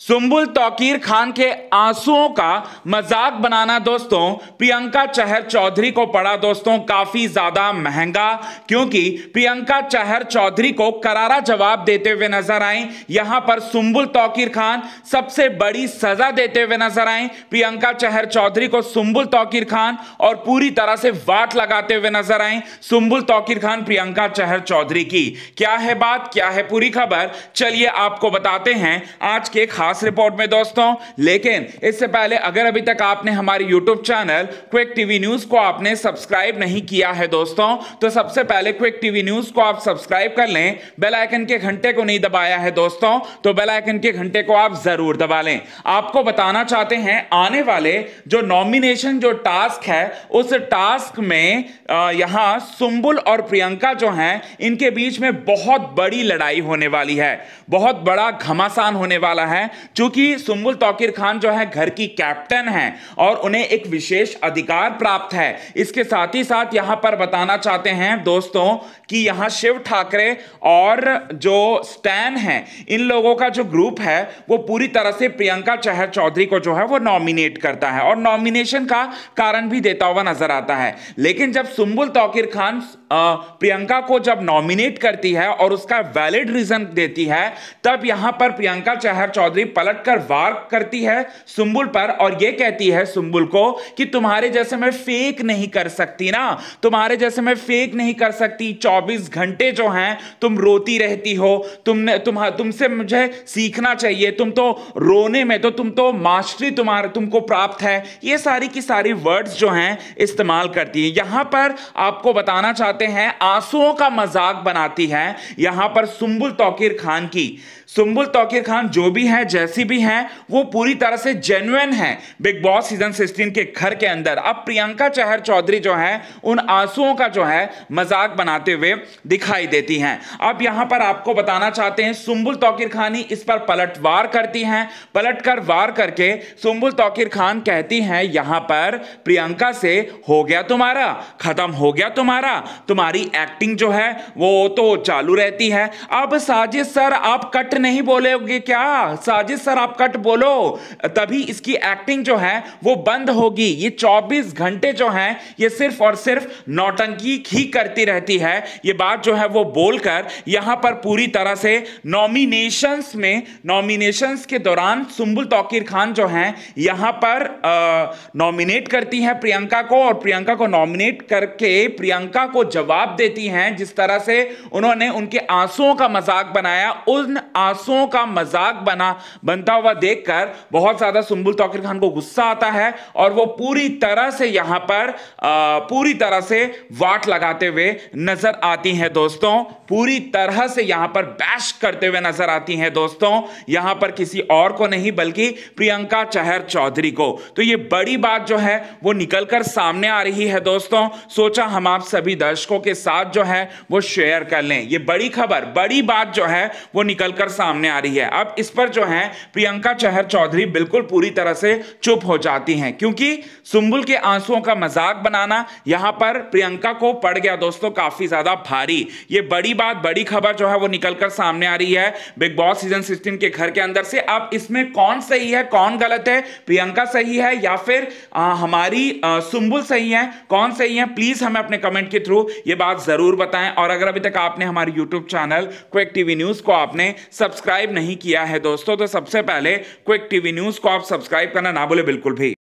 सुम्बुल तौकीर खान के आंसुओं का मजाक बनाना दोस्तों प्रियंका चहर चौधरी को पड़ा दोस्तों काफी ज्यादा महंगा क्योंकि प्रियंका चहर चौधरी को करारा जवाब देते हुए नजर आए यहां पर सुम्बुल तौकीर खान सबसे बड़ी सजा देते हुए नजर आए प्रियंका चहर चौधरी को सुम्बुल तौकीर खान और पूरी तरह से वाट लगाते हुए नजर आए सुम्बुल तौकीर खान प्रियंका चहर चौधरी की क्या है बात क्या है पूरी खबर चलिए आपको बताते हैं आज के खास रिपोर्ट में दोस्तों लेकिन इससे पहले अगर अभी तक आपने हमारे YouTube channel quick TV news को आपने सब्सक्राइब नहीं किया है दोस्तों तो सबसे पहले क्विक टीवी न्यूज को आप सब्सक्राइब कर लें बेलाइकन के घंटे को नहीं दबाया है दोस्तों तो बेलाइकन के घंटे को आप जरूर दबा लें आपको बताना चाहते हैं आने वाले जो नॉमिनेशन जो टास्क है उस टास्क में यहां सुम्बुल और प्रियंका जो हैं इनके बीच में बहुत बड़ी लड़ाई होने वाली है बहुत बड़ा घमासान होने वाला है चूंकि सुम्बुल तोकिर खान जो है घर की कैप्टन है और उन्हें एक विशेष अधिकार प्राप्त है इसके साथ ही साथ यहां पर बताना चाहते हैं दोस्तों कि यहां शिव ठाकरे और जो स्टैन है इन लोगों का जो ग्रुप है वो पूरी तरह से प्रियंका चहर चौधरी को जो है वो नॉमिनेट करता है और नॉमिनेशन का कारण भी देता हुआ नजर आता है लेकिन जब सुम्बुल तोकिर खान प्रियंका को जब नॉमिनेट करती है और उसका वैलिड रीजन देती है तब यहां पर प्रियंका चहर चौधरी सुंबुली पलटकर वार करती है सुंबुल पर और यह कहती है सुंबुल को कि तुम्हारे जैसे मैं फेक नहीं कर सकती ना तुम्हारे जैसे मैं फेक नहीं कर सकती 24 घंटे जो हैं तुम रोती रहती हो तुमने तुम तुमसे मुझे सीखना चाहिए तुम तो रोने में तो तुम तो मास्टरी तुम्हारे तुमको प्राप्त है ये सारी की सारी वर्ड्स जो हैं इस्तेमाल करती है यहाँ पर आपको बताना चाहते हैं आंसुओं का मजाक बनाती है यहाँ पर सुम्बुल तोकिर खान की सुम्बुल तोकिर खान जो भी हैं जैसी भी हैं वो पूरी तरह से जेन्युन है बिग बॉस सीजन 16 के घर के अंदर अब प्रियंका चहर चौधरी जो है उन आंसुओं का जो है मजाक बनाते हुए दिखाई देती हैं अब यहाँ पर आपको बताना चाहते हैं सुम्बुल तोकिर खानी इस पर पलटवार करती हैं पलट कर वार करके सुम्बुल तोकिर खान कहती हैं यहाँ पर प्रियंका से हो गया तुम्हारा खत्म हो गया तुम्हारा तुम्हारी एक्टिंग जो है वो तो चालू रहती है अब साजिद सर आप कट नहीं बोलोगे क्या साजिद सर आप कट बोलो तभी इसकी एक्टिंग जो है वो बंद होगी ये 24 घंटे जो हैं ये सिर्फ और सिर्फ नौटंकी ही करती रहती है ये बात जो है वो बोलकर यहां पर पूरी तरह से नॉमिनेशंस में नॉमिनेशंस के दौरान सुम्बुल तोकीर खान जो हैं यहां पर नॉमिनेट करती हैं प्रियंका को और प्रियंका को नॉमिनेट करके प्रियंका को जवाब देती हैं जिस तरह से उन्होंने उनके आंसुओं का मजाक बनाया उन आंसुओं का मजाक बना बनता हुआ देखकर बहुत ज़्यादा सुम्बुल तौकीर खान को गुस्सा आता है और वो पूरी तरह से यहां पर आ, पूरी तरह से वाट लगाते हुए नज़र आती हैं दोस्तों पूरी तरह से यहां पर बैश करते हुए नज़र आती हैं दोस्तों यहां पर किसी और को नहीं बल्कि प्रियंका चहर चौधरी को तो ये बड़ी बात जो है वो निकलकर सामने आ रही है दोस्तों सोचा हम आप सभी दर्शकों के साथ जो है वो शेयर कर लें ये बड़ी खबर बड़ी बात जो है वो निकलकर सामने आ रही है अब इस पर जो है प्रियंका चहर चौधरी बिल्कुल पूरी तरह से चुप हो जाती हैं क्योंकि सुंबुल के आंसुओं का मजाक बनाना यहां पर प्रियंका को पड़ गया दोस्तों काफी ज्यादा भारी ये बड़ी बात बड़ी खबर जो है वो निकलकर सामने आ रही है बिग बॉस सीजन सिक्सटीन के घर के अंदर से अब इसमें कौन सही है कौन गलत है प्रियंका सही है या फिर आ, हमारी आ, सुम्बुल सही है कौन सही है प्लीज हमें अपने कमेंट के थ्रू ये बात जरूर बताएं और अगर अभी तक आपने हमारे YouTube channel quick TV news को आपने सब सब्सक्राइब नहीं किया है दोस्तों तो सबसे पहले क्विक टीवी न्यूज़ को आप सब्सक्राइब करना ना बोले बिल्कुल भी